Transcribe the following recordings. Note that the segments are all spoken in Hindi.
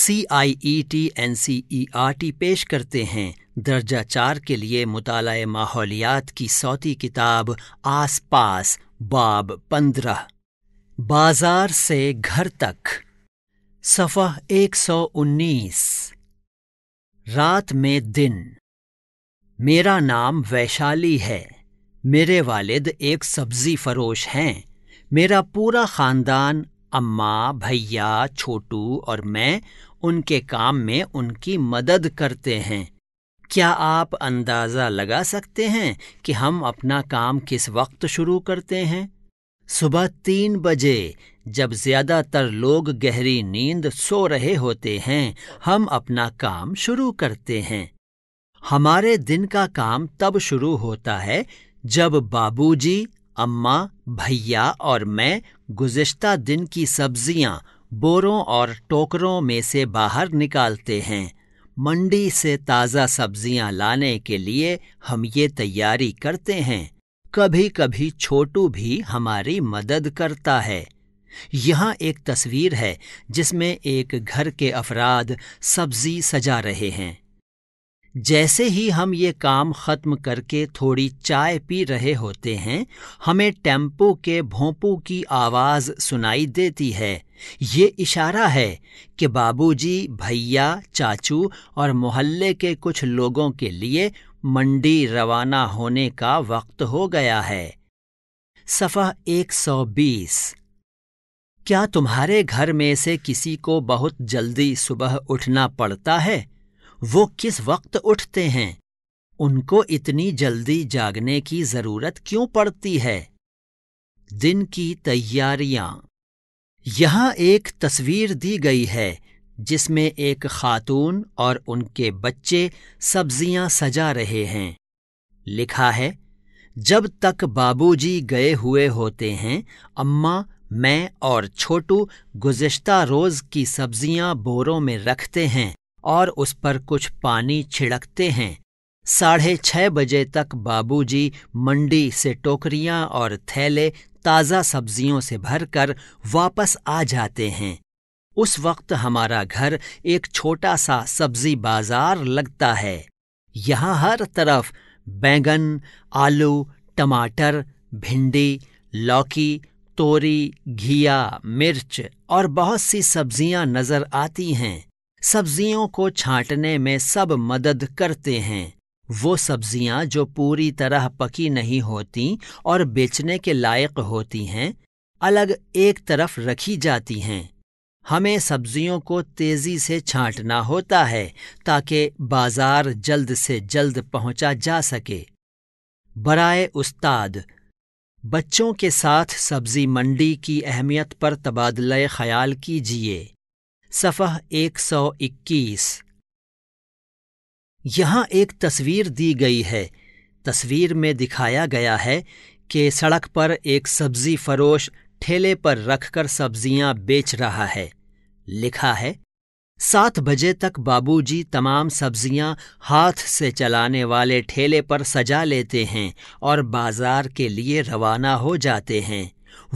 C I E T N C E R T पेश करते हैं दर्जा चार के लिए मुताल माहौलियात की सौती किताब आस पास बाब पंद्रह बाजार से घर तक सफ़ा एक सौ उन्नीस रात में दिन मेरा नाम वैशाली है मेरे वालिद एक सब्जी फरोश हैं मेरा पूरा ख़ानदान अम्मा भैया छोटू और मैं उनके काम में उनकी मदद करते हैं क्या आप अंदाज़ा लगा सकते हैं कि हम अपना काम किस वक्त शुरू करते हैं सुबह तीन बजे जब ज़्यादातर लोग गहरी नींद सो रहे होते हैं हम अपना काम शुरू करते हैं हमारे दिन का काम तब शुरू होता है जब बाबूजी अम्मा भैया और मैं गुज्तर दिन की सब्जियां बोरों और टोकरों में से बाहर निकालते हैं मंडी से ताज़ा सब्जियां लाने के लिए हम ये तैयारी करते हैं कभी कभी छोटू भी हमारी मदद करता है यहाँ एक तस्वीर है जिसमें एक घर के अफराद सब्जी सजा रहे हैं जैसे ही हम ये काम ख़त्म करके थोड़ी चाय पी रहे होते हैं हमें टेम्पो के भोंपू की आवाज़ सुनाई देती है ये इशारा है कि बाबूजी, भैया चाचू और मोहल्ले के कुछ लोगों के लिए मंडी रवाना होने का वक्त हो गया है सफ़ा 120 क्या तुम्हारे घर में से किसी को बहुत जल्दी सुबह उठना पड़ता है वो किस वक्त उठते हैं उनको इतनी जल्दी जागने की जरूरत क्यों पड़ती है दिन की तैयारियां यहाँ एक तस्वीर दी गई है जिसमें एक खातून और उनके बच्चे सब्जियां सजा रहे हैं लिखा है जब तक बाबूजी गए हुए होते हैं अम्मा मैं और छोटू गुज़श्ता रोज़ की सब्जियां बोरों में रखते हैं और उस पर कुछ पानी छिड़कते हैं साढ़े छः बजे तक बाबूजी मंडी से टोकरियां और थैले ताज़ा सब्जियों से भरकर वापस आ जाते हैं उस वक्त हमारा घर एक छोटा सा सब्जी बाजार लगता है यहाँ हर तरफ बैंगन आलू टमाटर भिंडी लौकी तोरी घिया मिर्च और बहुत सी सब्जियां नज़र आती हैं सब्जियों को छांटने में सब मदद करते हैं वो सब्जियां जो पूरी तरह पकी नहीं होती और बेचने के लायक होती हैं अलग एक तरफ रखी जाती हैं हमें सब्जियों को तेजी से छांटना होता है ताकि बाजार जल्द से जल्द पहुंचा जा सके बराए उस्ताद बच्चों के साथ सब्जी मंडी की अहमियत पर तबादला ख्याल कीजिए सफ़ह 121 यहाँ एक तस्वीर दी गई है तस्वीर में दिखाया गया है कि सड़क पर एक सब्जी फरोश ठेले पर रखकर सब्जियां बेच रहा है लिखा है सात बजे तक बाबूजी तमाम सब्जियां हाथ से चलाने वाले ठेले पर सजा लेते हैं और बाजार के लिए रवाना हो जाते हैं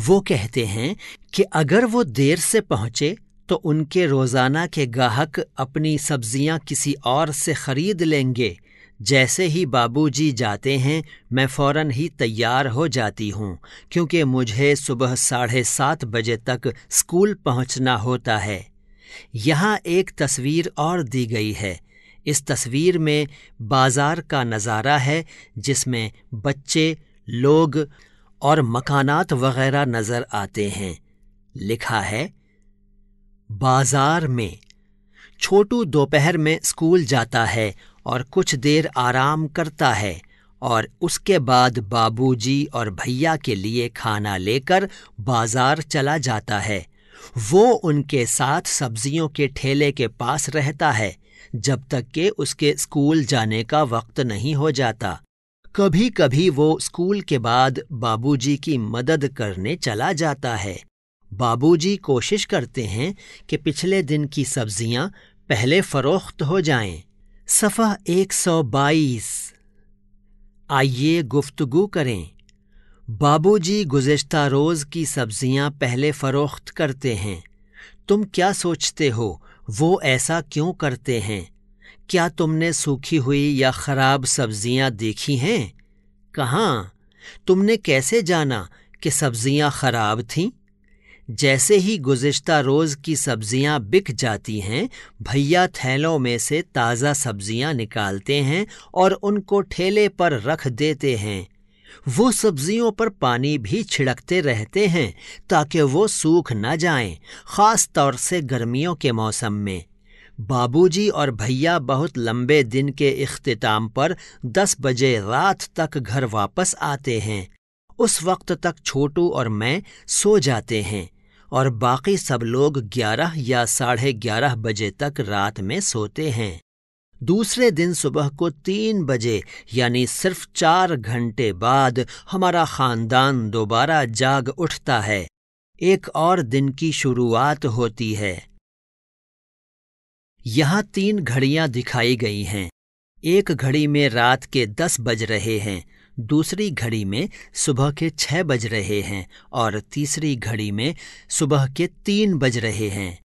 वो कहते हैं कि अगर वो देर से पहुंचे तो उनके रोज़ाना के गाहक अपनी सब्जियां किसी और से ख़रीद लेंगे जैसे ही बाबूजी जाते हैं मैं फ़ौरन ही तैयार हो जाती हूँ क्योंकि मुझे सुबह साढ़े सात बजे तक स्कूल पहुँचना होता है यहाँ एक तस्वीर और दी गई है इस तस्वीर में बाज़ार का नज़ारा है जिसमें बच्चे लोग और मकानात वगैरह नज़र आते हैं लिखा है बाजार में छोटू दोपहर में स्कूल जाता है और कुछ देर आराम करता है और उसके बाद बाबूजी और भैया के लिए खाना लेकर बाजार चला जाता है वो उनके साथ सब्जियों के ठेले के पास रहता है जब तक के उसके स्कूल जाने का वक्त नहीं हो जाता कभी कभी वो स्कूल के बाद बाबूजी की मदद करने चला जाता है बाबूजी कोशिश करते हैं कि पिछले दिन की सब्जियां पहले फरोख्त हो जाएं। सफ़ा 122 आइए गुफ्तगु करें बाबूजी गुज़श्ता रोज़ की सब्जियां पहले फ़रोख्त करते हैं तुम क्या सोचते हो वो ऐसा क्यों करते हैं क्या तुमने सूखी हुई या ख़राब सब्जियां देखी हैं कहाँ तुमने कैसे जाना कि सब्जियां ख़राब थीं जैसे ही गुज्त रोज की सब्जियां बिक जाती हैं भैया थैलों में से ताज़ा सब्जियां निकालते हैं और उनको ठेले पर रख देते हैं वो सब्जियों पर पानी भी छिड़कते रहते हैं ताकि वो सूख न जाएं, ख़ास तौर से गर्मियों के मौसम में बाबूजी और भैया बहुत लंबे दिन के अख्ताम पर दस बजे रात तक घर वापस आते हैं उस वक्त तक छोटू और मैं सो जाते हैं और बाकी सब लोग ग्यारह या साढ़े ग्यारह बजे तक रात में सोते हैं दूसरे दिन सुबह को तीन बजे यानी सिर्फ चार घंटे बाद हमारा खानदान दोबारा जाग उठता है एक और दिन की शुरुआत होती है यहाँ तीन घड़ियां दिखाई गई हैं एक घड़ी में रात के दस बज रहे हैं दूसरी घड़ी में सुबह के छह बज रहे हैं और तीसरी घड़ी में सुबह के तीन बज रहे हैं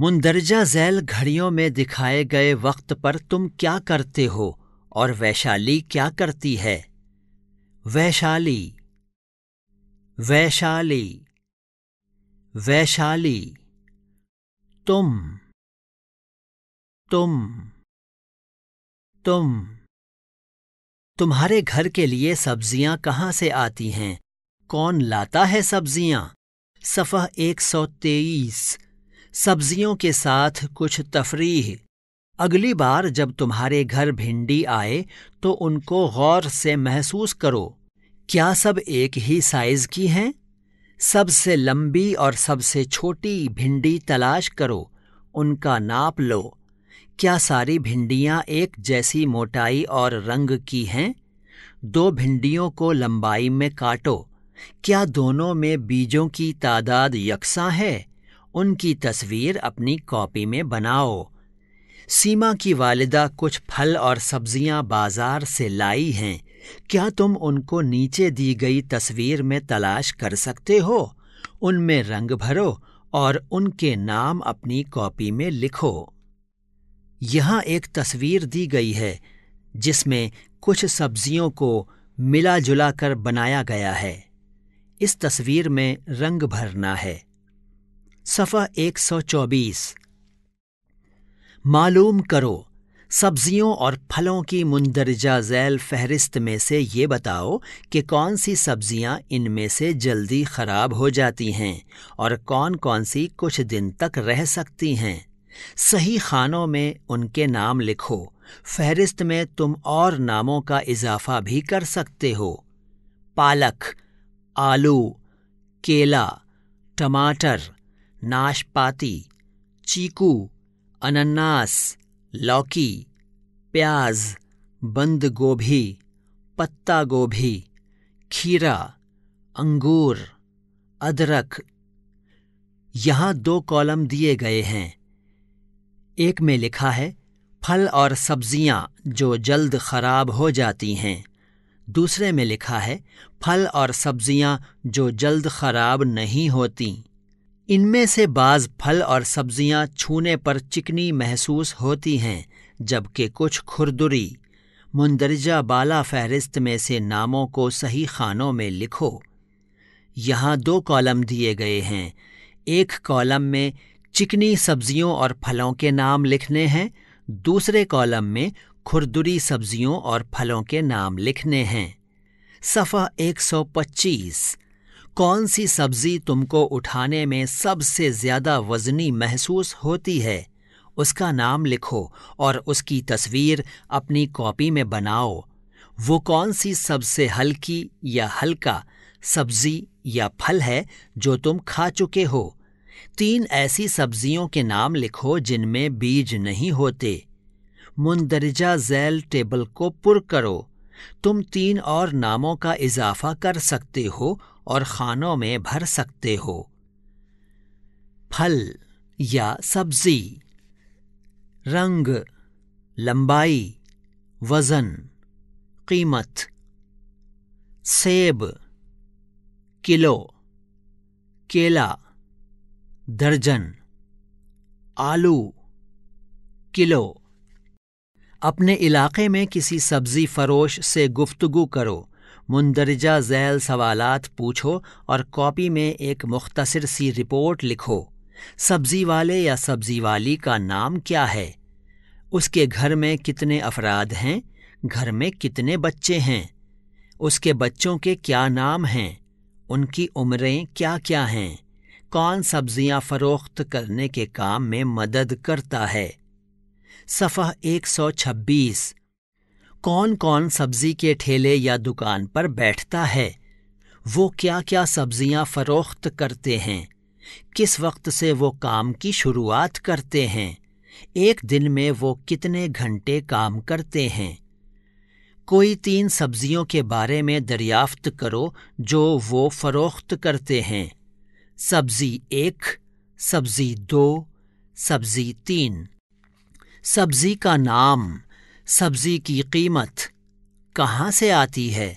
मुंदरजा जैल घड़ियों में दिखाए गए वक्त पर तुम क्या करते हो और वैशाली क्या करती है वैशाली वैशाली वैशाली तुम तुम तुम तुम्हारे घर के लिए सब्जियां कहाँ से आती हैं कौन लाता है सब्जियां सफ़ह 123 सब्जियों के साथ कुछ तफरीह अगली बार जब तुम्हारे घर भिंडी आए तो उनको गौर से महसूस करो क्या सब एक ही साइज की हैं सबसे लंबी और सबसे छोटी भिंडी तलाश करो उनका नाप लो क्या सारी भिंडियां एक जैसी मोटाई और रंग की हैं दो भिंडियों को लंबाई में काटो क्या दोनों में बीजों की तादाद यकसा है उनकी तस्वीर अपनी कॉपी में बनाओ सीमा की वालिदा कुछ फल और सब्जियां बाजार से लाई हैं क्या तुम उनको नीचे दी गई तस्वीर में तलाश कर सकते हो उनमें रंग भरो और उनके नाम अपनी कॉपी में लिखो यहाँ एक तस्वीर दी गई है जिसमें कुछ सब्जियों को मिला जुला कर बनाया गया है इस तस्वीर में रंग भरना है सफ़ा 124 मालूम करो सब्जियों और फलों की मुंदरजा झैल फहरिस्त में से ये बताओ कि कौन सी सब्जियां इनमें से जल्दी ख़राब हो जाती हैं और कौन कौन सी कुछ दिन तक रह सकती हैं सही खानों में उनके नाम लिखो फहरिस्त में तुम और नामों का इजाफा भी कर सकते हो पालक आलू केला टमाटर नाशपाती चीकू अनन्नास लौकी प्याज बंद गोभी पत्ता गोभी खीरा अंगूर अदरक यहाँ दो कॉलम दिए गए हैं एक में लिखा है फल और सब्जियां जो जल्द खराब हो जाती हैं दूसरे में लिखा है फल और सब्जियां जो जल्द खराब नहीं होती इनमें से बाज़ फल और सब्जियां छूने पर चिकनी महसूस होती हैं जबकि कुछ खुरदुरी मुंदरजा बाला फहरिस्त में से नामों को सही खानों में लिखो यहाँ दो कॉलम दिए गए हैं एक कॉलम में चिकनी सब्जियों और फलों के नाम लिखने हैं दूसरे कॉलम में खुरदुरी सब्जियों और फलों के नाम लिखने हैं सफ़ा 125 कौन सी सब्जी तुमको उठाने में सबसे ज़्यादा वजनी महसूस होती है उसका नाम लिखो और उसकी तस्वीर अपनी कॉपी में बनाओ वो कौन सी सबसे हल्की या हल्का सब्जी या फल है जो तुम खा चुके हो तीन ऐसी सब्जियों के नाम लिखो जिनमें बीज नहीं होते मुंदरजा जैल टेबल को पुर करो तुम तीन और नामों का इजाफा कर सकते हो और खानों में भर सकते हो फल या सब्जी रंग लंबाई वजन कीमत सेब किलो केला दर्जन आलू किलो अपने इलाके में किसी सब्जी फरोश से गुफ्तगु करो मुंदरजा ज़ैल सवालात पूछो और कॉपी में एक मुख्तसर सी रिपोर्ट लिखो सब्जी वाले या सब्जी वाली का नाम क्या है उसके घर में कितने अफराद हैं घर में कितने बच्चे हैं उसके बच्चों के क्या नाम हैं उनकी उम्रें क्या क्या हैं कौन सब्जियां फरोख्त करने के काम में मदद करता है सफ़ा 126 कौन कौन सब्जी के ठेले या दुकान पर बैठता है वो क्या क्या सब्जियां फरोख्त करते हैं किस वक्त से वो काम की शुरुआत करते हैं एक दिन में वो कितने घंटे काम करते हैं कोई तीन सब्जियों के बारे में दरियाफ्त करो जो वो फरोख्त करते हैं सब्जी एक सब्जी दो सब्जी तीन सब्जी का नाम सब्जी की कीमत कहाँ से आती है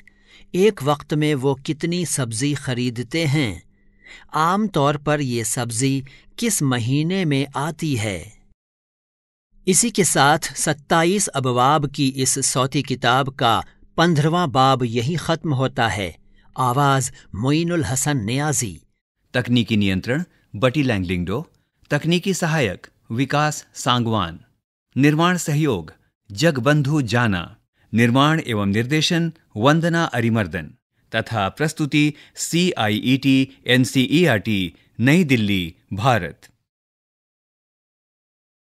एक वक्त में वो कितनी सब्जी खरीदते हैं आम तौर पर ये सब्जी किस महीने में आती है इसी के साथ सत्ताईस अबवाब की इस सौती किताब का पंद्रवा बाब यही ख़त्म होता है आवाज़ मोइनुल हसन नियाज़ी तकनीकी नियंत्रण बटी लैंगलिंगडो तकनीकी सहायक विकास सांगवान निर्माण सहयोग जगबंधु जाना निर्माण एवं निर्देशन वंदना अरिमर्दन तथा प्रस्तुति C I E T N C E R T नई दिल्ली भारत